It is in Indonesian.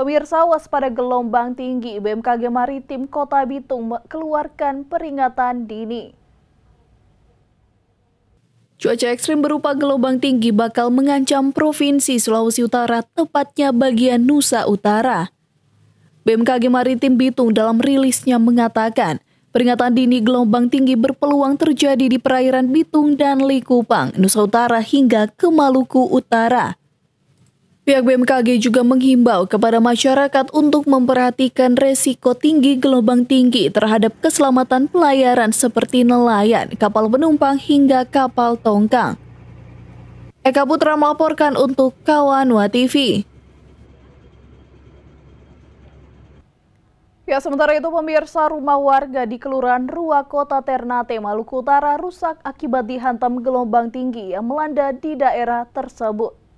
Pemirsa waspada gelombang tinggi, BMKG Maritim Kota Bitung keluarkan peringatan dini. Cuaca ekstrim berupa gelombang tinggi bakal mengancam Provinsi Sulawesi Utara, tepatnya bagian Nusa Utara. BMKG Maritim Bitung dalam rilisnya mengatakan, peringatan dini gelombang tinggi berpeluang terjadi di perairan Bitung dan Likupang, Nusa Utara hingga ke Maluku Utara. Pihak BMKG juga menghimbau kepada masyarakat untuk memperhatikan resiko tinggi gelombang tinggi terhadap keselamatan pelayaran seperti nelayan, kapal penumpang hingga kapal tongkang. Eka Putra melaporkan untuk Kawanwa TV. Ya, sementara itu pemirsa rumah warga di Kelurahan Rua Kota Ternate, Maluku Utara rusak akibat dihantam gelombang tinggi yang melanda di daerah tersebut.